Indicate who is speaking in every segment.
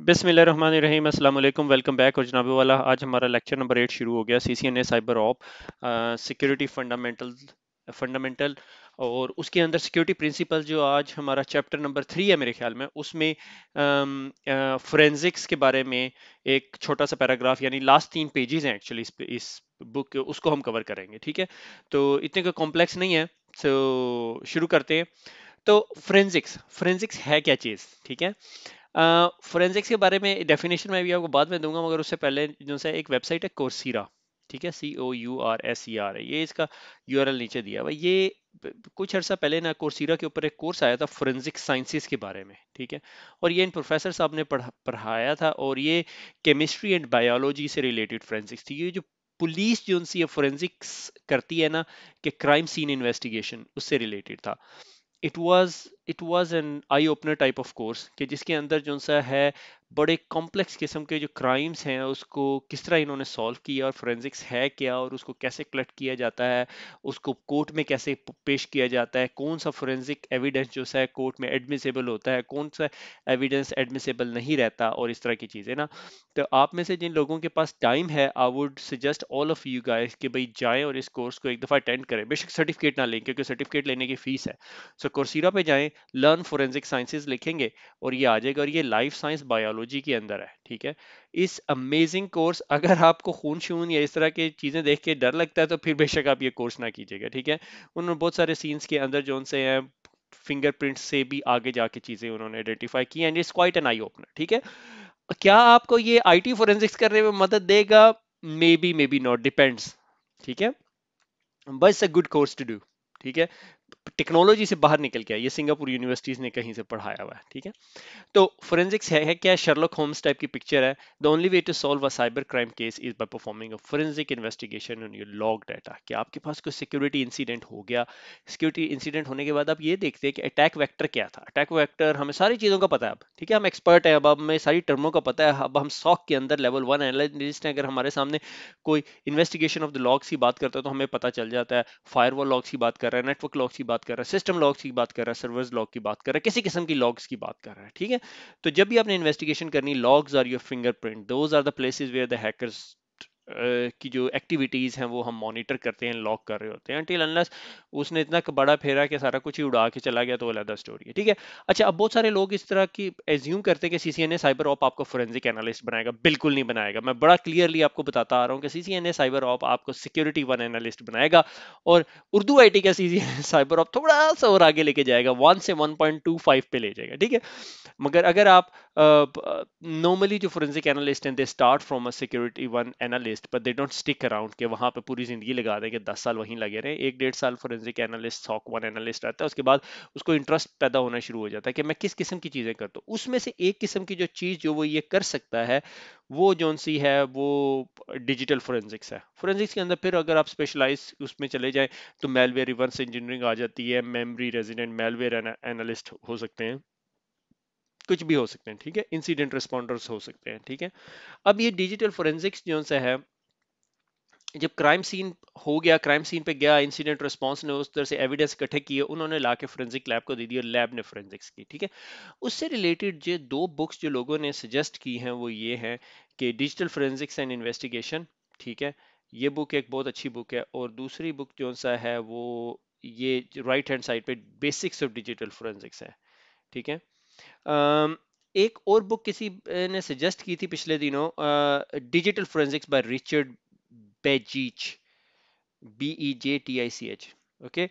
Speaker 1: बिसमीम अल्लाम welcome back और जनाबे वाला आज हमारा लेक्चर नंबर एट शुरू हो गया C C N A cyber op security fundamental fundamental और उसके अंदर सिक्योरिटी प्रिंसिपल जो आज हमारा चैप्टर नंबर थ्री है मेरे ख्याल में उसमें फोरेंसिक्स के बारे में एक छोटा सा पैराग्राफ यानी लास्ट तीन पेजेस हैं एक्चुअली इस, इस बुक उसको हम कवर करेंगे ठीक है तो इतने का कॉम्प्लेक्स नहीं है तो शुरू करते हैं तो फ्रेंजिक्स फ्रेंजिक्स है क्या चीज़ ठीक है फोरेंसिक्स के बारे में डेफिनेशन मैं भी आपको बाद में दूंगा मगर उससे पहले जो सा एक वेबसाइट है कोर्सीरा ठीक है C O U R S E R A इसका यू नीचे दिया हुआ ये कुछ अर्सा पहले ना कोर्सीरा के ऊपर एक कोर्स आया था फोरेंसिक साइंसिस के बारे में ठीक है और ये इन प्रोफेसर साहब ने पढ़ा पढ़ाया था और ये केमिस्ट्री एंड बायोलॉजी से रिलेटेड फोरेंसिक्स थी ये जो पुलिस जो उनसी फोरेंसिक्स करती है ना कि क्राइम सीन इन्वेस्टिगेशन उससे रिलेटेड था it was it was an eye opener type of course कि जिसके अंदर जो सा है बड़े कॉम्प्लेक्स किस्म के जो क्राइम्स हैं उसको किस तरह इन्होंने सॉल्व किया और फोरेंसिक्स है क्या और उसको कैसे कलेक्ट किया जाता है उसको कोर्ट में कैसे पेश किया जाता है कौन सा फोरेंसिक एविडेंस जो है कोर्ट में एडमिसेबल होता है कौन सा एविडेंस एडमिसेबल नहीं रहता और इस तरह की चीज़ें ना तो आप में से जिन लोगों के पास टाइम है I would suggest all of you guys कि भाई जाएं और इस कोर्स को एक दफ़ा अटेंड करें बेशक सर्टिफिकेट ना लें क्योंकि सर्टिफिकेट लेने की फीस है सो so, कोर्सिरा पे जाएं लर्न फोरेंसिक साइंसेज लिखेंगे और ये आ जाएगा और ये लाइफ साइंस बायोलॉजी बायोलॉजी के अंदर है ठीक है इस अमेजिंग कोर्स अगर आपको खून शून या इस तरह की चीज़ें देख के डर लगता है तो फिर बेशक आप ये कोर्स ना कीजिएगा ठीक है उन्होंने बहुत सारे सीन्स के अंदर जो उनसे हैं फिंगरप्रिंट से भी आगे जाके चीज़ें उन्होंने आइडेंटिफाई की and it's quite an eye opener ठीक है क्या आपको ये आई फोरेंसिक्स करने में मदद देगा maybe maybe not depends ठीक है but it's a good course to do ठीक है टेक्नोलॉजी से बाहर निकल के ये सिंगापुर यूनिवर्सिटीज ने कहीं से पढ़ाया हुआ है ठीक है तो फोरेंसिक्स है, है क्या शर्लोक होम्स टाइप की पिक्चर है the only way to solve a cyber crime case is by performing a forensic investigation on your log data कि आपके पास कोई सिक्योरिटी इंसिडेंट हो गया सिक्योरिटी इंसिडेंट होने के बाद आप ये देखते हैं कि अटैक वैक्टर क्या था अटैक वैक्टर हमें सारी चीज़ों का पता है अब ठीक है हम एक्सपर्ट हैं अब हमें सारी टर्मों का पता है अब हम सॉक के अंदर लेवल वन एनालिस्ट हैं अगर हमारे सामने कोई इन्वेस्टिगेशन ऑफ द लॉग्स की बात करता है तो हमें पता चल जाता है वॉल लॉग्स की बात कर रहा है नेटवर्क लॉग्स की बात कर रहा है सिस्टम लॉग्स की बात कर रहा है सर्वर्स लॉग की बात कर रहा है किसी किस्म की लॉग्स की बात कर रहा है ठीक है तो जब भी आपने इन्वेस्टिगेशन करनी logs are your fingerprint those are the places where the hackers की जो एक्टिविटीज़ हैं वो हम मॉनिटर करते हैं लॉक कर रहे होते हैं टिल अनलस उसने इतना बड़ा फेरा कि सारा कुछ ही उड़ा के चला गया तो अलग स्टोरी है ठीक है अच्छा अब बहुत सारे लोग इस तरह की एज्यूम करते हैं कि ए साइबर ऑप आपको फोरेंसिक एनालिस्ट बनाएगा बिल्कुल नहीं बनाएगा मैं बड़ा क्लियरली आपको बताता आ रहा हूँ कि सीसीएनए साइबर ऑप आपको सिक्योरिटी वन एनालिस्ट बनाएगा और उर्दू आई टी का ए साइबर ऑप थोड़ा सा और आगे लेके जाएगा वन से वन पॉइंट टू फाइव पे ले जाएगा ठीक है मगर अगर आप नॉर्मली जो फोरेंसिक एनालिस्ट हैं they start from a security one analyst analyst but they don't stick around के वहाँ पे पूरी ज़िंदगी लगा दें कि दस साल वहीं लगे रहे एक डेढ़ साल forensic analyst SOC one analyst रहता है उसके बाद उसको इंटरेस्ट पैदा होना शुरू हो जाता है कि मैं किस किस्म की चीज़ें करता हूँ उसमें से एक किस्म की जो चीज़ जो वो ये कर सकता है वो जौन सी है वो डिजिटल फोरेंसिक्स है फोरेंसिक्स के अंदर फिर अगर आप स्पेशलाइज उसमें चले जाएँ तो मेलवेयर रिवर्स इंजीनियरिंग आ जाती है मेमरी रेजिडेंट मेलवेयर एनालिस्ट हो सकते हैं कुछ भी हो सकते हैं ठीक है इंसिडेंट रिस्पॉन्डर्स हो सकते हैं ठीक है अब ये डिजिटल फोरेंसिक्स जो सा है जब क्राइम सीन हो गया क्राइम सीन पे गया इंसिडेंट रिस्पॉन्स ने उस तरह से एविडेंस इकट्ठे किए उन्होंने ला के फोरेंसिक लैब को दे दिया लैब ने फोरेंसिक्स की ठीक है उससे रिलेटेड जो दो बुक्स जो लोगों ने सजेस्ट की हैं वो ये हैं कि डिजिटल फोरेंसिक्स एंड इन्वेस्टिगेशन ठीक है ये बुक एक बहुत अच्छी बुक है और दूसरी बुक जो सा है वो ये राइट हैंड साइड पे बेसिक्स ऑफ डिजिटल फोरेंसिक्स है ठीक है एक और बुक किसी ने सजेस्ट की थी पिछले दिनों डिजिटल फोरेंसिक्स बाय रिचर्ड बेजीच B E J T I C H okay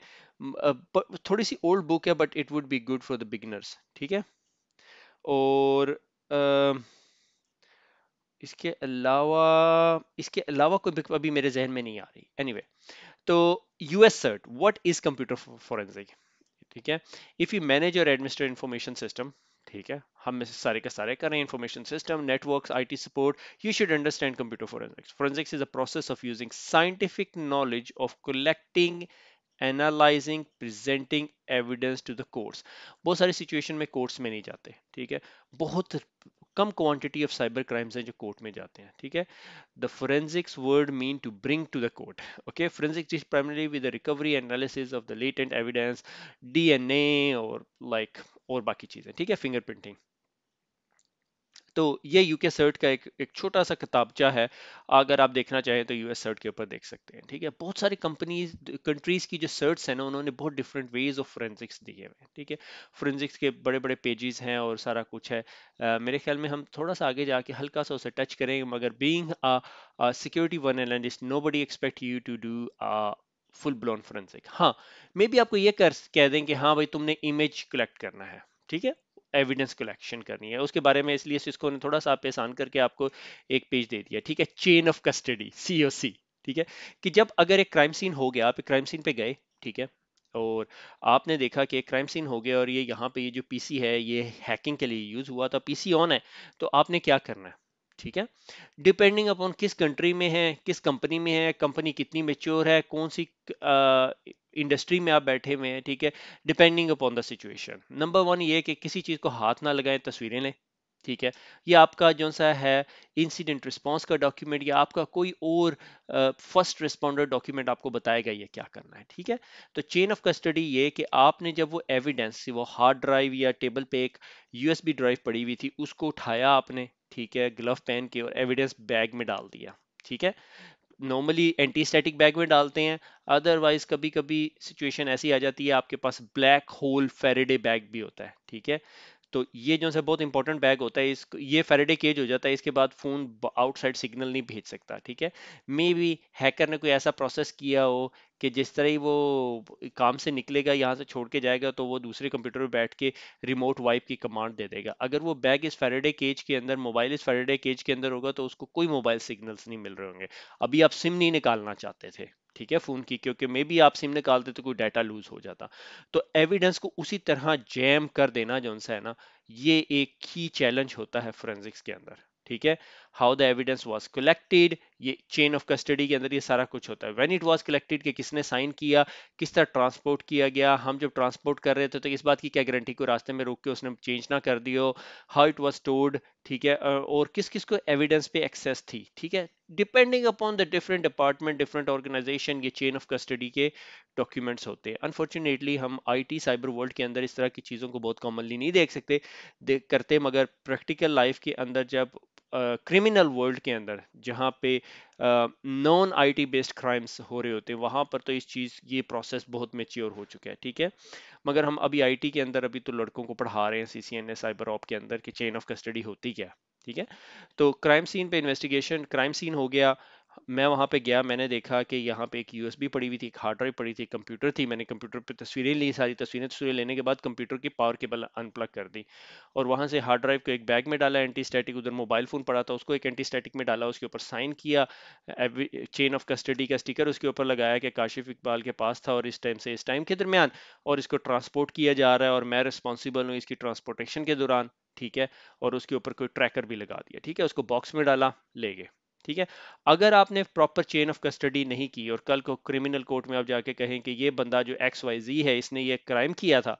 Speaker 1: थोड़ी सी ओल्ड बुक है but it would be good for the beginners ठीक है और इसके अलावा इसके अलावा कोई बुक अभी मेरे जहन में नहीं आ रही एनीवे anyway, तो US CERT what is computer forensic ठीक है if you manage your administrate information system ठीक है हम में से सारे का सारे कर रहे हैं information system networks IT support you should understand computer forensics forensics is a process of using scientific knowledge of collecting analysing presenting evidence to the course बहुत सारी सिचुएशन में कोर्स में नहीं जाते ठीक है बहुत कम क्वांटिटी ऑफ साइबर क्राइम्स हैं जो कोर्ट में जाते हैं ठीक है the forensics word mean to bring to the court okay forensics is primary with the recovery analysis of the latent evidence DNA और लाइक और बाकी चीज़ें ठीक है फिंगरप्रिंटिंग तो ये यूके सर्ट का एक एक छोटा सा किताबचा है अगर आप देखना चाहें तो यूएस सर्ट के ऊपर देख सकते हैं ठीक है बहुत सारी कंपनीज कंट्रीज की जो सर्ट्स हैं ना उन्होंने बहुत डिफरेंट वेज ऑफ फोरेंसिक्स दिए हुए हैं ठीक है फोरेंसिक्स के बड़े बड़े पेजेस हैं और सारा कुछ है आ, मेरे ख्याल में हम थोड़ा सा आगे जाके हल्का सा उसे टच करेंगे मगर being security one and nobody expect you to do full blown forensic हाँ मे बी आपको ये कर कह दें कि हाँ भाई तुमने इमेज कलेक्ट करना है ठीक है एविडेंस कलेक्शन करनी है उसके बारे में इसलिए सिस्को ने थोड़ा सा आप आसान करके आपको एक पेज दे दिया ठीक है चेन ऑफ कस्टडी सी ठीक है कि जब अगर एक क्राइम सीन हो गया आप क्राइम सीन पे गए ठीक है और आपने देखा कि क्राइम सीन हो गया और ये यहाँ पे ये जो पीसी है ये हैकिंग के लिए यूज़ हुआ था पीसी ऑन है तो आपने क्या करना है ठीक है डिपेंडिंग अपॉन किस कंट्री में है किस कंपनी में है कंपनी कितनी मेच्योर है कौन सी इंडस्ट्री uh, में आप बैठे हुए हैं ठीक है depending upon the situation number one ये कि किसी चीज़ को हाथ ना लगाएं तस्वीरें लें ठीक है ये आपका जो सा है इंसिडेंट रिस्पांस का डॉक्यूमेंट या आपका कोई और फर्स्ट रिस्पॉन्डर डॉक्यूमेंट आपको बताएगा ये क्या करना है ठीक है तो चेन ऑफ कस्टडी ये कि आपने जब वो एविडेंस वो हार्ड ड्राइव या टेबल पे एक यूएसबी ड्राइव पड़ी हुई थी उसको उठाया आपने ठीक है ग्लव पहन के और एविडेंस बैग में डाल दिया ठीक है नॉर्मली एंटी स्टैटिक बैग में डालते हैं अदरवाइज कभी कभी सिचुएशन ऐसी आ जाती है आपके पास ब्लैक होल फेरेडे बैग भी होता है ठीक है तो ये जो है बहुत इंपॉर्टेंट बैग होता है इस ये फेरेडे केज हो जाता है इसके बाद फ़ोन आउटसाइड सिग्नल नहीं भेज सकता ठीक है मे बी हैकर ने कोई ऐसा प्रोसेस किया हो कि जिस तरह ही वो काम से निकलेगा यहाँ से छोड़ के जाएगा तो वो दूसरे कंप्यूटर पर बैठ के रिमोट वाइप की कमांड दे देगा अगर वो बैग इस फेरेडे केज के अंदर मोबाइल इस फेरेडे केज के अंदर होगा तो उसको कोई मोबाइल सिग्नल्स नहीं मिल रहे होंगे अभी आप सिम नहीं निकालना चाहते थे ठीक है फोन की क्योंकि मे भी आप सिम निकालते तो कोई डाटा लूज हो जाता तो एविडेंस को उसी तरह जैम कर देना जो है ना ये एक की चैलेंज होता है फोरेंसिक्स के अंदर ठीक है how the evidence was collected ये चेन ऑफ कस्टडी के अंदर ये सारा कुछ होता है वेन इट वॉज कलेक्टेड कि किसने साइन किया किस तरह ट्रांसपोर्ट किया गया हम जब ट्रांसपोर्ट कर रहे थे तो इस बात की क्या गारंटी को रास्ते में रोक के उसने चेंज ना कर दियो हाउ इट वॉज स्टोर्ड ठीक है और किस किस को एविडेंस पे एक्सेस थी ठीक है depending upon the different department different organisation ये चेन ऑफ कस्टडी के डॉक्यूमेंट्स होते हैं अनफॉर्चुनेटली हम टी साइबर वर्ल्ड के अंदर इस तरह की चीज़ों को बहुत कॉमनली नहीं देख सकते देख करते मगर प्रैक्टिकल लाइफ के अंदर जब क्रिमिनल वर्ल्ड के अंदर जहाँ पे नॉन आईटी बेस्ड क्राइम्स हो रहे होते हैं वहाँ पर तो इस चीज़ ये प्रोसेस बहुत मेच्योर हो चुका है ठीक है मगर हम अभी आईटी के अंदर अभी तो लड़कों को पढ़ा रहे हैं C C N A cyber op के अंदर कि चेन ऑफ कस्टडी होती क्या ठीक है तो क्राइम सीन पे इन्वेस्टिगेशन क्राइम सीन हो गया मैं वहाँ पे गया मैंने देखा कि यहाँ पे एक यूएसबी पड़ी हुई थी एक हार्ड ड्राइव पड़ी थी कंप्यूटर थी मैंने कंप्यूटर पे तस्वीरें ली सारी तस्वीरें तस्वीरें लेने के बाद कंप्यूटर की पावर केबल अनप्लग कर दी और वहाँ से हार्ड ड्राइव को एक बैग में डाला एंटी स्टैटिक उधर मोबाइल फ़ोन पड़ा था उसको एक एंटी स्टैटिक में डाला उसके ऊपर साइन किया चेन ऑफ कस्टडी का स्टिकर उसके ऊपर लगाया कि काशिफ इकबाल के पास था और इस टाइम से इस टाइम के दरमियान और इसको ट्रांसपोर्ट किया जा रहा है और मैं रिस्पॉन्सिबल हूँ इसकी ट्रांसपोर्टेशन के दौरान ठीक है और उसके ऊपर कोई ट्रैकर भी लगा दिया ठीक है उसको बॉक्स में डाला ले गए ठीक है अगर आपने प्रॉपर चेन ऑफ कस्टडी नहीं की और कल को क्रिमिनल कोर्ट में आप जाके कहें कि ये बंदा जो एक्स वाई जी है इसने ये क्राइम किया था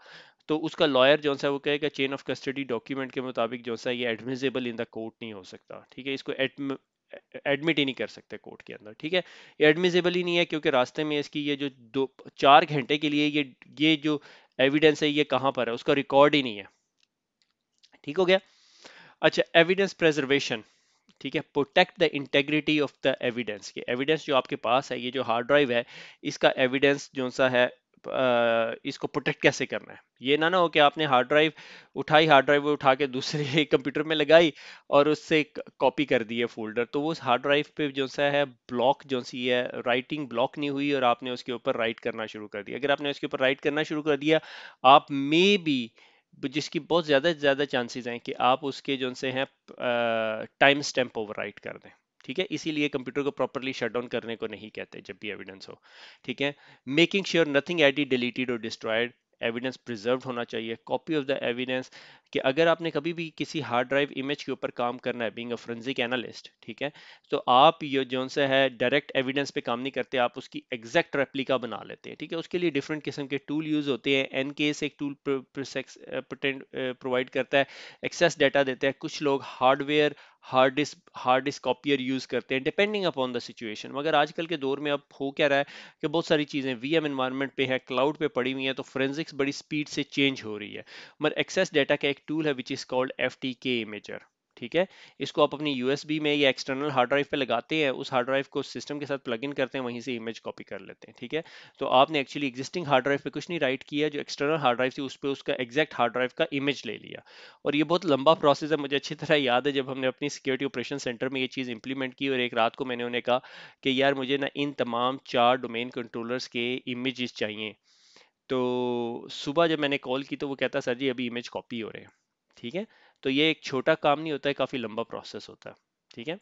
Speaker 1: तो उसका लॉयर जो है वो कहेगा चेन ऑफ कस्टडी डॉक्यूमेंट के मुताबिक जो है ये एडमिजेबल इन द कोर्ट नहीं हो सकता ठीक है इसको एडम एडमिट ही नहीं कर सकते कोर्ट के अंदर ठीक है एडमिजेबल ही नहीं है क्योंकि रास्ते में इसकी ये जो दो चार घंटे के लिए ये ये जो एविडेंस है ये कहाँ पर है उसका रिकॉर्ड ही नहीं है ठीक हो गया अच्छा एविडेंस प्रेजर्वेशन ठीक है protect the integrity of the evidence की एविडेंस जो आपके पास है ये जो हार्ड ड्राइव है इसका एविडेंस जो सा है इसको प्रोटेक्ट कैसे करना है ये ना ना हो कि आपने हार्ड ड्राइव उठाई हार्ड ड्राइव उठा के दूसरे कंप्यूटर में लगाई और उससे कॉपी कर दी है फोल्डर तो वो हार्ड ड्राइव पे जो सा है ब्लॉक जो सी है राइटिंग ब्लॉक नहीं हुई और आपने उसके ऊपर राइट करना शुरू कर दिया अगर आपने उसके ऊपर राइट करना शुरू कर दिया आप मे बी जिसकी बहुत ज़्यादा से ज़्यादा चांसेस हैं कि आप उसके जो से हैं टाइम स्टैम्प ओवरराइट कर दें ठीक है इसीलिए कंप्यूटर को प्रॉपरली शट डाउन करने को नहीं कहते जब भी एविडेंस हो ठीक है making sure nothing added deleted और डिस्ट्रॉयड एविडेंस प्रिजर्व होना चाहिए कॉपी ऑफ द एविडेंस कि अगर आपने कभी भी किसी हार्ड ड्राइव इमेज के ऊपर काम करना है बींग फ्रेंसिक एनालिस्ट ठीक है तो आप ये जो सा है डायरेक्ट एविडेंस पे काम नहीं करते आप उसकी एग्जैक्ट रेप्लिका बना लेते हैं ठीक है उसके लिए डिफरेंट किस्म के टूल यूज होते हैं एन केस एक टूल प्रोवाइड करता है एक्सेस डाटा देता है कुछ लोग hardware hard disk hard disk copier use करते हैं डिपेंडिंग अपॉन द सिचुएशन मगर आजकल के दौर में अब हो क्या रहा है कि बहुत सारी चीज़ें वी एम पे है क्लाउड पे पड़ी हुई हैं तो फ्रेंजिक्स बड़ी स्पीड से चेंज हो रही है मगर एक्सेस डाटा का एक टूल है which is called F T K imager ठीक है इसको आप अपनी यूएसबी में या एक्सटर्नल हार्ड ड्राइव पे लगाते हैं उस हार्ड ड्राइव को सिस्टम के साथ प्लग इन करते हैं वहीं से इमेज कॉपी कर लेते हैं ठीक है तो आपने एक्चुअली एग्जिस्टिंग हार्ड ड्राइव पे कुछ नहीं राइट किया जो एक्सटर्नल हार्ड ड्राइव थी उस पर उसका एग्जैक्ट हार्ड ड्राइव का इमेज ले लिया और ये बहुत लंबा प्रोसेस है मुझे अच्छी तरह याद है जब हमने अपनी सिक्योरिटी ऑपरेशन सेंटर में ये चीज़ इंप्लीमेंट की और एक रात को मैंने उन्हें कहा कि यार मुझे ना इन तमाम चार डोमेन कंट्रोलर्स के इमेज चाहिए तो सुबह जब मैंने कॉल की तो वो कहता सर जी अभी इमेज कॉपी हो रहे हैं ठीक है तो ये एक छोटा काम नहीं होता है काफ़ी लंबा प्रोसेस होता है ठीक है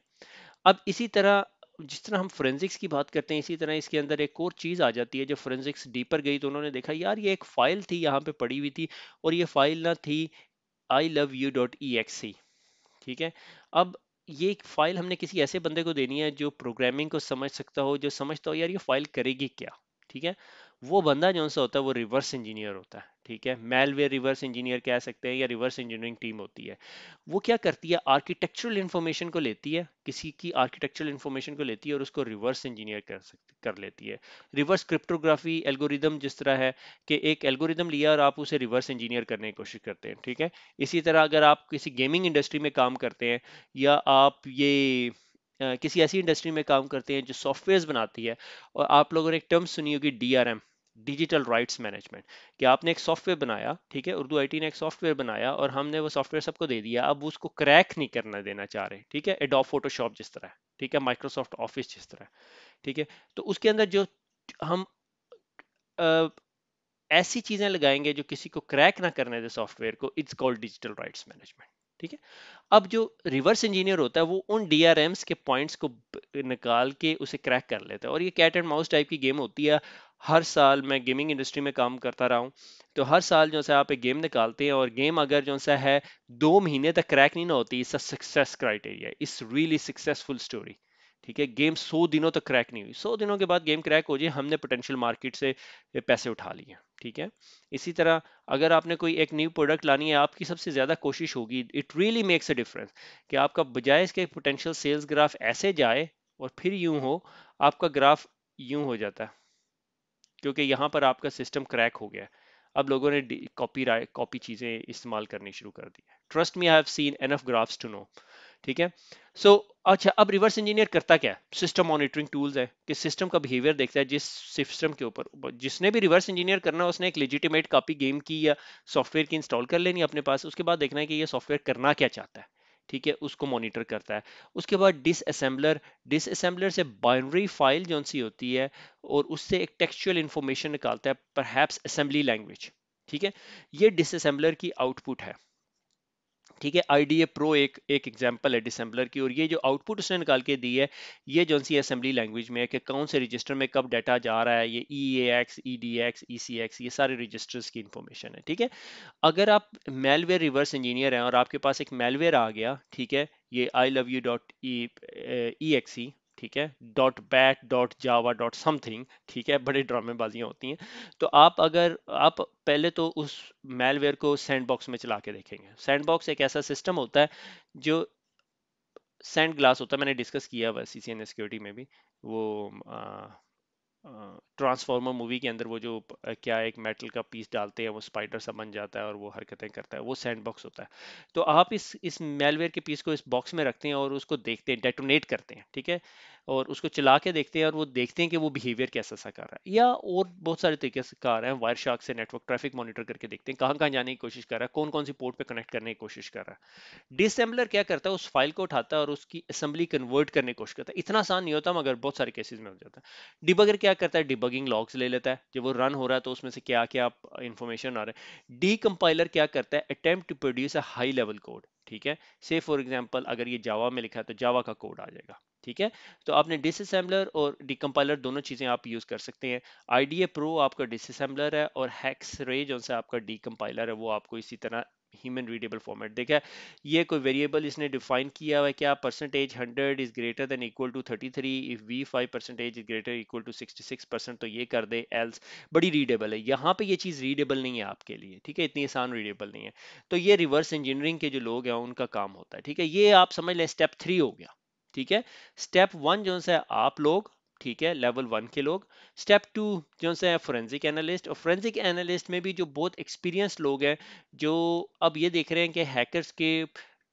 Speaker 1: अब इसी तरह जिस तरह हम फोरेंसिक्स की बात करते हैं इसी तरह इसके अंदर एक और चीज़ आ जाती है जब फोरेंसिक्स डीपर गई तो उन्होंने देखा यार ये एक फ़ाइल थी यहाँ पे पड़ी हुई थी और ये फाइल ना थी I love you dot E X ठीक है अब ये एक फाइल हमने किसी ऐसे बंदे को देनी है जो प्रोग्रामिंग को समझ सकता हो जो समझता हो यार ये फाइल करेगी क्या ठीक है वो बंदा जो सा होता है वो रिवर्स इंजीनियर होता है ठीक है मेलवेयर रिवर्स इंजीनियर कह सकते हैं या रिवर्स इंजीनियरिंग टीम होती है वो क्या करती है आर्किटेक्चरल इन्फॉर्मेशन को लेती है किसी की आर्किटेक्चरल इन्फॉर्मेशन को लेती है और उसको रिवर्स इंजीनियर कर सकती कर लेती है रिवर्स क्रिप्टोग्राफी एल्गोरिदम जिस तरह है कि एक एल्गोरिदम लिया और आप उसे रिवर्स इंजीनियर करने की कोशिश करते हैं ठीक है इसी तरह अगर आप किसी गेमिंग इंडस्ट्री में काम करते हैं या आप ये किसी ऐसी इंडस्ट्री में काम करते हैं जो सॉफ्टवेयर बनाती है और आप लोगों ने एक टर्म सुनी होगी D R M digital rights management कि आपने एक सॉफ्टवेयर बनाया ठीक है उर्दू आईटी ने एक सॉफ्टवेयर बनाया और हमने वो सॉफ्टवेयर सबको दे दिया अब उसको क्रैक नहीं करना देना चाह रहे ठीक है एडॉप फोटोशॉप जिस तरह ठीक है माइक्रोसॉफ्ट ऑफिस जिस तरह ठीक है तो उसके अंदर जो हम आ, ऐसी चीजें लगाएंगे जो किसी को क्रैक ना करने दे सॉफ्टवेयर को it's called digital rights management ठीक है अब जो रिवर्स इंजीनियर होता है वो उन डीआरएम्स के पॉइंट्स को निकाल के उसे क्रैक कर लेता है और ये कैट एंड माउस टाइप की गेम होती है हर साल मैं गेमिंग इंडस्ट्री में काम करता रहा हूँ तो हर साल जो है आप एक गेम निकालते हैं और गेम अगर जो सा है दो महीने तक क्रैक नहीं ना होती इसका success criteria is really successful story ठीक है गेम सौ दिनों तक क्रैक नहीं हुई सौ दिनों के बाद गेम क्रैक हो जाए हमने पोटेंशियल मार्केट से पैसे उठा लिए ठीक है इसी तरह अगर आपने कोई एक न्यू प्रोडक्ट लानी है आपकी सबसे ज़्यादा कोशिश होगी it really makes a difference कि आपका बजाय इसके पोटेंशियल सेल्स ग्राफ ऐसे जाए और फिर यूं हो आपका ग्राफ यूं हो जाता है क्योंकि यहाँ पर आपका सिस्टम क्रैक हो गया अब लोगों ने कॉपी कॉपी चीज़ें इस्तेमाल करनी शुरू कर दी trust me I have seen enough graphs to know ठीक है सो so, अच्छा अब रिवर्स इंजीनियर करता क्या है सिस्टम मॉनिटरिंग टूल्स है कि सिस्टम का बिहेवियर देखता है जिस सिस्टम के ऊपर जिसने भी रिवर्स इंजीनियर करना है उसने एक लेजिटिमेट कॉपी गेम की या सॉफ्टवेयर की इंस्टॉल कर लेनी अपने पास उसके बाद देखना है कि ये सॉफ्टवेयर करना क्या चाहता है ठीक है उसको मॉनिटर करता है उसके बाद डिसअसेंबलर डिसअसेंबलर से बाइनरी फाइल जो सी होती है और उससे एक टेक्सचुअल इंफॉर्मेशन निकालता है परहैप्स असेंबली लैंग्वेज ठीक है ये डिसअसेंबलर की आउटपुट है ठीक है आई डी ए प्रो एक एक एग्जाम्पल है डिसम्बलर की और ये जो आउटपुट उसने निकाल के दी है ये जो सी असेंबली लैंग्वेज में है कि कौन से रजिस्टर में कब डाटा जा रहा है ये E A X E D X E C X ये सारे रजिस्टर्स की इन्फॉर्मेशन है ठीक है अगर आप मेलवेयर रिवर्स इंजीनियर हैं और आपके पास एक मेलवेयर आ गया ठीक है ये I love you dot E X E ठीक है dot bat dot Java dot something ठीक है बड़े ड्रामेबाजियाँ होती हैं तो आप अगर आप पहले तो उस मेलवेयर को सैंडबॉक्स में चला के देखेंगे सैंडबॉक्स एक ऐसा सिस्टम होता है जो सैंड ग्लास होता है मैंने डिस्कस किया हुआ सी सी एन सिक्योरिटी में भी वो आ, आ, ट्रांसफॉर्मर मूवी के अंदर वो जो क्या एक मेटल का पीस डालते हैं वो स्पाइडर सा बन जाता है और वो हरकतें करता है वो सैंड बॉक्स होता है तो आप इस इस मेलवेयर के पीस को इस बॉक्स में रखते हैं और उसको देखते हैं डेटोनेट करते हैं ठीक है और उसको चला के देखते हैं और वो देखते हैं कि वो बिहेवियर कैसा सा कर रहा है या और बहुत सारे तरीके से कर रहा है वायर शार्क से नेटवर्क ट्रैफिक मॉनिटर करके देखते हैं कहाँ कहाँ जाने की कोशिश कर रहा है कौन कौन सी पोर्ट पे कनेक्ट करने की कोशिश कर रहा है डिसम्बलर क्या करता है उस फाइल को उठाता है और उसकी असेंबली कन्वर्ट करने की कोशिश करता है इतना आसान नहीं होता मगर बहुत सारे केसेज में हो जाता है डिबगर क्या करता है डिबगर डिबगिंग लॉग्स ले लेता है जब वो रन हो रहा है तो उसमें से क्या क्या इन्फॉर्मेशन आ रहा है डी कंपाइलर क्या करता है attempt to produce a high level code ठीक है से फॉर एग्जाम्पल अगर ये जावा में लिखा है तो जावा का कोड आ जाएगा ठीक है तो आपने डिसअसेंबलर और डिकम्पाइलर दोनों चीज़ें आप यूज़ कर सकते हैं आई डी ए प्रो आपका डिसअसेंबलर है और हैक्स रे जो सा आपका डिकम्पाइलर है वो आपको इसी तरह ह्यूमन रीडेबल फॉर्मेट देखा है ये कोई वेरिएबल इसने डिफाइन किया हुआ है क्या percentage hundred is greater than equal to thirty three if we five percentage is greater equal to sixty six percent तो ये कर दे एल्स बड़ी रीडेबल है यहाँ पे ये चीज़ रीडेबल नहीं है आपके लिए ठीक है इतनी आसान रीडेबल नहीं है तो ये रिवर्स इंजीनियरिंग के जो लोग हैं उनका काम होता है ठीक है ये आप समझ लें स्टेप थ्री हो गया ठीक है स्टेप वन जो है आप लोग ठीक है लेवल वन के लोग स्टेप टू जो है फोरेंसिक एनालिस्ट और फोरेंसिक एनालिस्ट में भी जो बहुत एक्सपीरियंस लोग हैं जो अब ये देख रहे हैं कि हैकर्स के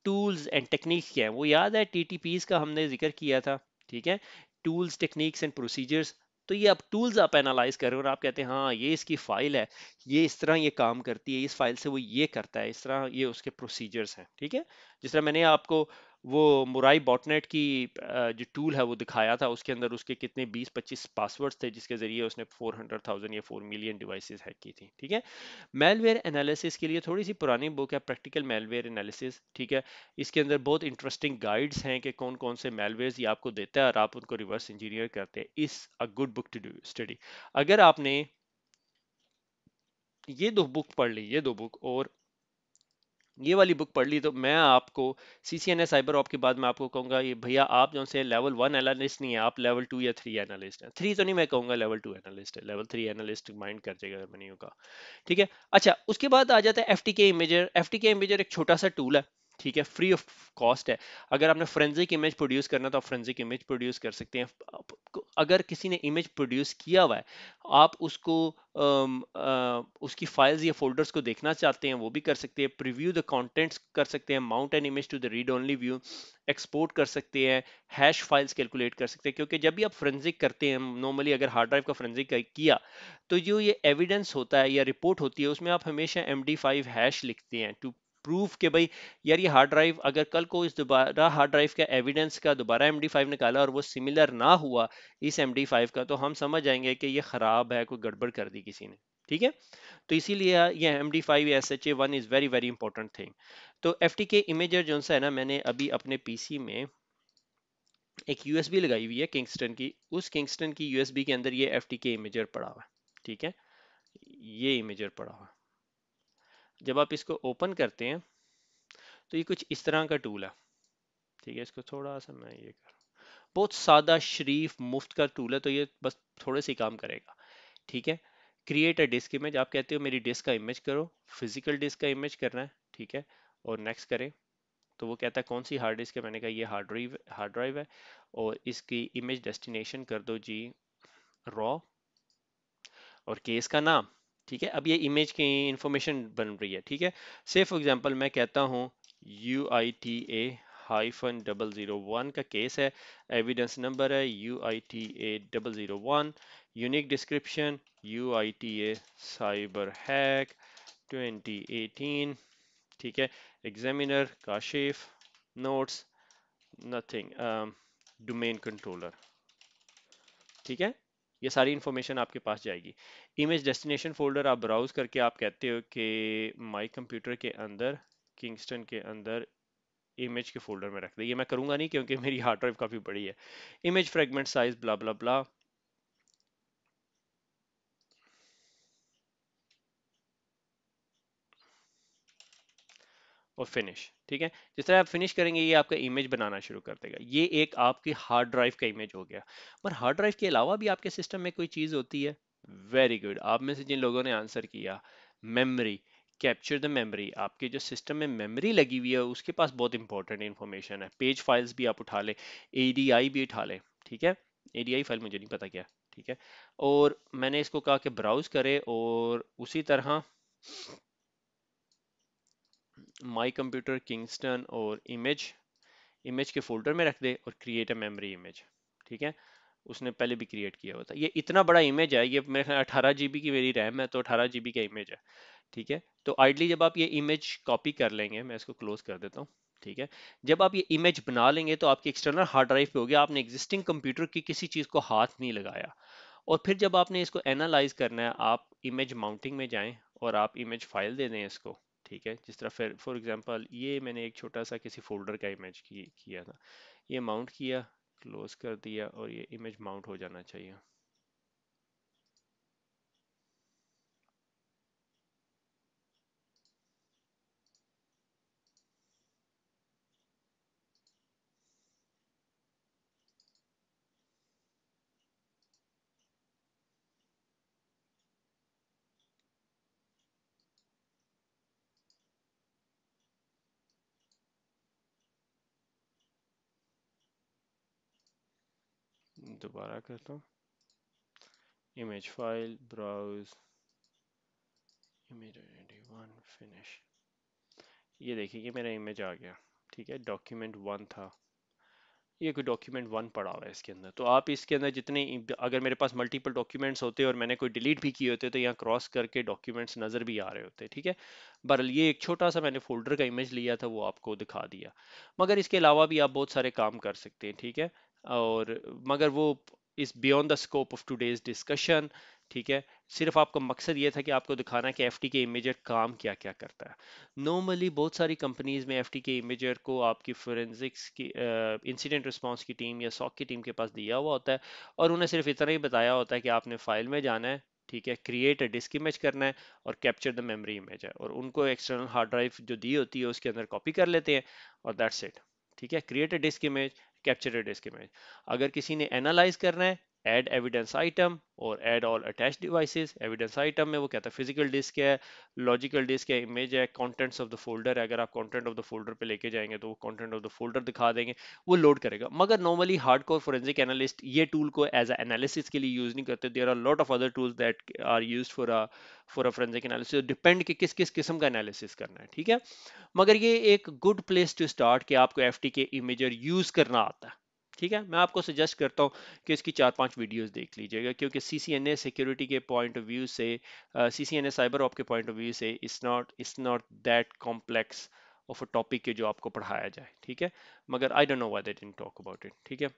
Speaker 1: टूल्स एंड टेक्निक्स क्या हैं वो याद है टी का हमने जिक्र किया था ठीक है टूल्स टेक्निक्स एंड प्रोसीजर्स तो ये आप टूल्स आप एनालाइज करें और आप कहते हैं हाँ ये इसकी फाइल है ये इस तरह ये काम करती है इस फाइल से वो ये करता है इस तरह ये उसके प्रोसीजर्स हैं ठीक है जिस तरह मैंने आपको वो मुराई बॉटनेट की जो टूल है वो दिखाया था उसके अंदर उसके कितने 20-25 पासवर्ड्स थे जिसके ज़रिए उसने 400,000 या 4 मिलियन डिवाइसेस हैक की थी ठीक है मेलवेयर एनालिसिस के लिए थोड़ी सी पुरानी बुक है प्रैक्टिकल मेलवेयर एनालिसिस ठीक है इसके अंदर बहुत इंटरेस्टिंग गाइड्स हैं कि कौन कौन से मेलवेयर ये आपको देता है और आप उनको रिवर्स इंजीनियर करते हैं is a good book to do study अगर आपने ये दो बुक पढ़ ली ये दो बुक और ये वाली बुक पढ़ ली तो मैं आपको C C N S cyber op के बाद मैं आपको कहूँगा ये भैया आप जो से लेवल वन एनालिस्ट नहीं है आप लेवल टू या थ्री एनालिस्ट हैं थ्री तो नहीं मैं कहूँगा लेवल टू एनालिस्ट है लेवल थ्री एनालिस्ट माइंड कर जाएगा मैंने का ठीक है अच्छा उसके बाद आ जाता है F T K imager F T K imager एक छोटा सा टूल है ठीक है फ्री ऑफ कॉस्ट है अगर आपने फ्रेंजिक इमेज प्रोड्यूस करना तो आप फ्रेंजिक इमेज प्रोड्यूस कर सकते हैं अगर किसी ने इमेज प्रोड्यूस किया हुआ है आप उसको आम, आ, उसकी फाइल्स या फोल्डर्स को देखना चाहते हैं वो भी कर सकते हैं प्रीव्यू द कंटेंट्स कर सकते हैं mount an image to the read only view export कर सकते हैं हैश फाइल्स कैलकुलेट कर सकते हैं क्योंकि जब भी आप फ्रेंजिक करते हैं नॉर्मली अगर हार्ड ड्राइव का फ्रेंजिक किया तो जो ये एविडेंस होता है या रिपोर्ट होती है उसमें आप हमेशा एम डी फाइव हैश लिखते हैं टू प्रूफ के भाई यार ये हार्ड ड्राइव अगर कल को इस दोबारा हार्ड ड्राइव का एविडेंस का दोबारा एम निकाला और वो सिमिलर ना हुआ इस एम का तो हम समझ जाएंगे कि ये ख़राब है कोई गड़बड़ कर दी किसी ने ठीक है तो इसीलिए ये M D five S H A one is very very important thing तो एफ टी के इमेजर जो सा है ना मैंने अभी अपने पी सी में एक यू बी लगाई हुई है किंगस्टन की उस किंगस्टन की यू बी के अंदर ये एफ टी के इमेजर पड़ा हुआ है ठीक है ये इमेजर पड़ा हुआ जब आप इसको ओपन करते हैं तो ये कुछ इस तरह का टूल है ठीक है इसको थोड़ा सा मैं ये कर बहुत सादा शरीफ मुफ्त का टूल है तो ये बस थोड़े से काम करेगा ठीक है क्रिएट अ डिस्क इमेज आप कहते हो मेरी डिस्क का इमेज करो फिजिकल डिस्क का इमेज करना है ठीक है और नेक्स्ट करें तो वो कहता है कौन सी हार्ड डिस्क है मैंने कहा ये हार्ड ड्राइव हार्ड ड्राइव है और इसकी इमेज डेस्टिनेशन कर दो जी रॉ और केस का नाम ठीक है अब ये इमेज की इंफॉर्मेशन बन रही है ठीक है से फॉर मैं कहता हूँ U I T A hyphen double zero one का केस है एविडेंस नंबर है U I T A double zero one unique description U I T A cyber hack twenty eighteen ठीक है examiner Kashif notes nothing domain controller ठीक है ये सारी information आपके पास जाएगी इमेज डेस्टिनेशन फोल्डर आप ब्राउज करके आप कहते हो कि माई कंप्यूटर के अंदर किंगस्टन के अंदर इमेज के फोल्डर में रख दे ये मैं करूँगा नहीं क्योंकि मेरी हार्ड ड्राइव काफ़ी बड़ी है image fragment size blah blah blah और फिनिश ठीक है जिस तरह आप फिनिश करेंगे ये आपका इमेज बनाना शुरू कर देगा ये एक आपकी हार्ड ड्राइव का इमेज हो गया पर हार्ड ड्राइव के अलावा भी आपके सिस्टम में कोई चीज़ होती है वेरी गुड आप में से जिन लोगों ने आंसर किया मेमरी कैप्चर द मेमरी आपके जो सिस्टम में मेमरी लगी हुई है उसके पास बहुत इंपॉर्टेंट इन्फॉर्मेशन है पेज फाइल्स भी आप उठा लें ए भी उठा लें ठीक है ए फाइल मुझे नहीं पता क्या ठीक है और मैंने इसको कहा कि ब्राउज़ करें और उसी तरह माई कंप्यूटर किंगस्टन और इमेज इमेज के फोल्डर में रख दे और क्रिएट अ मेमोरी इमेज ठीक है उसने पहले भी क्रिएट किया हुआ था ये इतना बड़ा इमेज है ये मेरे ख्याल अठारह जी की मेरी रैम है तो अठारह जी का इमेज है ठीक है तो आइडली जब आप ये इमेज कॉपी कर लेंगे मैं इसको क्लोज कर देता हूँ ठीक है जब आप ये इमेज बना लेंगे तो आपकी एक्सटर्नल हार्ड ड्राइव पे होगी आपने एग्जिस्टिंग कंप्यूटर की किसी चीज़ को हाथ नहीं लगाया और फिर जब आपने इसको एनालाइज करना है आप इमेज माउंटिंग में जाएं और आप इमेज फाइल दे दें इसको ठीक है जिस तरह फिर फॉर एग्जांपल ये मैंने एक छोटा सा किसी फोल्डर का इमेज की, किया था ये माउंट किया क्लोज कर दिया और ये इमेज माउंट हो जाना चाहिए दोबारा करता हूँ इमेज फाइल ब्राउज image ये देखिए कि मेरा इमेज आ गया ठीक है डॉक्यूमेंट वन था ये कोई डॉक्यूमेंट वन पड़ा हुआ है इसके अंदर तो आप इसके अंदर जितने अगर मेरे पास मल्टीपल डॉक्यूमेंट्स होते और मैंने कोई डिलीट भी किए होते तो यहाँ क्रॉस करके डॉक्यूमेंट्स नज़र भी आ रहे होते ठीक है बर ये एक छोटा सा मैंने फोल्डर का इमेज लिया था वो आपको दिखा दिया मगर इसके अलावा भी आप बहुत सारे काम कर सकते हैं ठीक है और मगर वो is beyond the scope of today's discussion ठीक है सिर्फ आपका मकसद ये था कि आपको दिखाना है कि एफ के इमेजर काम क्या क्या करता है नॉर्मली बहुत सारी कंपनीज़ में एफ के इमेजर को आपकी फोरेंसिक्स की इंसिडेंट रिस्पांस की टीम या सॉक की टीम के पास दिया हुआ होता है और उन्हें सिर्फ इतना ही बताया होता है कि आपने फाइल में जाना है ठीक है क्रिएट अ डिस्क इमेज करना है और कैप्चर द मेमरी इमेज है और उनको एक्सटर्नल हार्ड ड्राइव जो दी होती है उसके अंदर कॉपी कर लेते हैं और दैट्स इट ठीक है create a disk image captured इसके में अगर किसी ने एनालाइज करना है एड एविडेंस आइटम और add all attach devices evidence item में वो कहता है फिजिकल डिस्क है लॉजिकल डिस्क है इमेज है कंटेंट्स ऑफ द फोल्डर है अगर आप कंटेंट ऑफ द फोल्डर पे लेके जाएंगे तो वो कंटेंट ऑफ द फोल्डर दिखा देंगे वो लोड करेगा मगर नॉर्मली हार्डकोर फोरेंसिक एनालिस्ट ये टूल को एज अ एनालिसिस के लिए यूज नहीं करते there are lot of other tools that are use for a for a forensic analysis depend कि किस किस किस्म का एनालिसिस करना है ठीक है मगर ये एक गुड प्लेस टू स्टार्ट कि आपको एफ के इमेजर यूज करना आता है ठीक है मैं आपको सजेस्ट करता हूँ कि इसकी चार पांच वीडियोस देख लीजिएगा क्योंकि C C N A security के पॉइंट ऑफ व्यू से C C N A cyber op के पॉइंट ऑफ व्यू से it's not it's not that complex of a topic के जो आपको पढ़ाया जाए ठीक है मगर I don't know why they talk about it ठीक है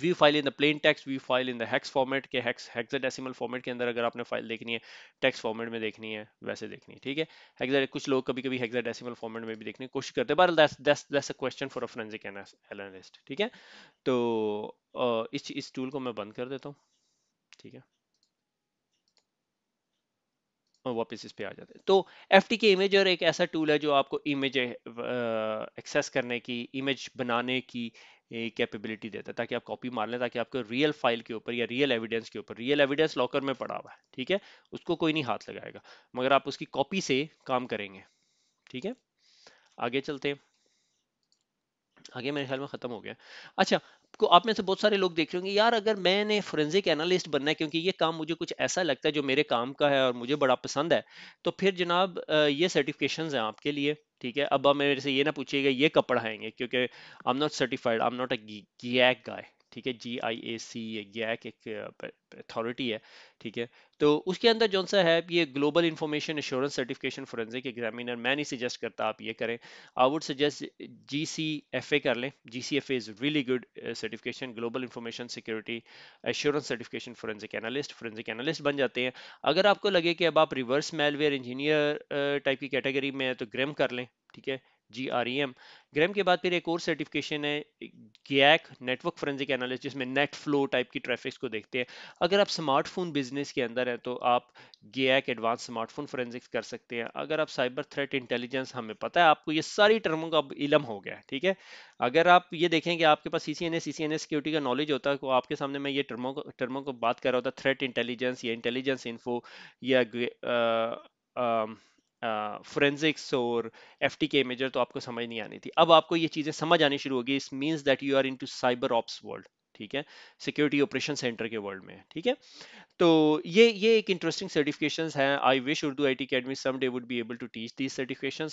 Speaker 1: view file in the plain text view file in the hex format के हेक्स हेक्साडेसिमल फॉर्मेट के अंदर अगर आपने फाइल देखनी है टेक्स्ट फॉर्मेट में देखनी है वैसे देखनी है ठीक है हेक्सा कुछ लोग कभी कभी हेक्साडेसिमल फॉर्मेट में भी देखने की कोशिश करते हैं but that's that's that's a question for a forensic analyst ठीक है तो इस इस टूल को मैं बंद कर देता हूँ ठीक है वापस इस पे आ जाते हैं तो एफ टी के इमेजर एक ऐसा टूल है जो आपको इमेज एक्सेस करने की इमेज बनाने की कैपेबिलिटी देता है ताकि आप कॉपी मार लें ताकि आपको रियल फाइल के ऊपर या रियल एविडेंस के ऊपर रियल एविडेंस लॉकर में पड़ा हुआ है ठीक है उसको कोई नहीं हाथ लगाएगा मगर आप उसकी कॉपी से काम करेंगे ठीक है आगे चलते हैं आगे मेरे ख्याल में ख़त्म हो गया अच्छा को आप में से बहुत सारे लोग देख रहे होंगे यार अगर मैंने फोरेंसिक एनालिस्ट बनना है क्योंकि ये काम मुझे कुछ ऐसा लगता है जो मेरे काम का है और मुझे बड़ा पसंद है तो फिर जनाब ये सर्टिफिकेशन हैं आपके लिए ठीक है अब आप मेरे से ये ना पूछिएगा ये कपड़ा आएंगे क्योंकि I am not certified I am not a GIAC guy ठीक है जी आई ए सी गैक एक अथॉरिटी है ठीक है तो उसके अंदर जो सा है ये global information assurance certification forensic examiner मैं नहीं सजेस्ट करता आप ये करें I would suggest G C F A कर लें G C F A is really good certification global information security assurance certification forensic analyst forensic analyst बन जाते हैं अगर आपको लगे कि अब आप रिवर्स मेलवेयर इंजीनियर टाइप की कैटेगरी में है तो ग्रेम कर लें ठीक है G R E M Graeme के बाद फिर एक और सर्टिफिकेशन है गैक नेटवर्क फोरेंसिक एनालिस जिसमें नेट फ्लो टाइप की ट्रैफिक्स को देखते हैं अगर आप स्मार्टफोन बिजनेस के अंदर हैं तो आप गैक एडवांस स्मार्टफोन फोरेंसिक्स कर सकते हैं अगर आप साइबर थ्रेट इंटेलिजेंस हमें पता है आपको ये सारी टर्मों का इलम हो गया है ठीक है अगर आप ये देखें कि आपके पास C C N C C N security का नॉलेज होता है तो आपके सामने मैं ये टर्मों को टर्मों को बात कर रहा होता थ्रेट इंटेलिजेंस या इंटेलिजेंस इन्फो या आ, आ, फोरेंसिक्स और एफ टी के मेजर तो आपको समझ नहीं आनी थी अब आपको ये चीज़ें समझ आनी शुरू होगी इस means that you are into cyber ops world ठीक है सिक्योरिटी ऑपरेशन सेंटर के वर्ल्ड में ठीक है तो ये ये एक इंटरेस्टिंग सर्टिफिकेशन है I wish Urdu I T academy some day would be able to teach these certification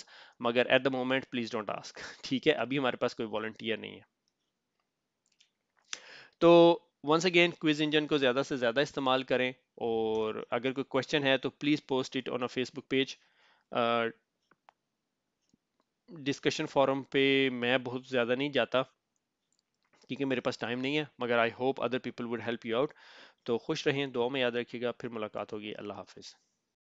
Speaker 1: मगर एट द मोमेंट प्लीज डोंट आस्क ठीक है अभी हमारे पास कोई वॉल्टियर नहीं है तो वंस अगेन क्विज इंजन को ज़्यादा से ज़्यादा इस्तेमाल करें और अगर कोई क्वेश्चन है तो please post it on a Facebook page discussion forum पे मैं बहुत ज़्यादा नहीं जाता क्योंकि मेरे पास टाइम नहीं है मगर I hope other people would help you out तो खुश रहें दुआ में याद रखिएगा फिर मुलाकात होगी अल्लाह हाफिज़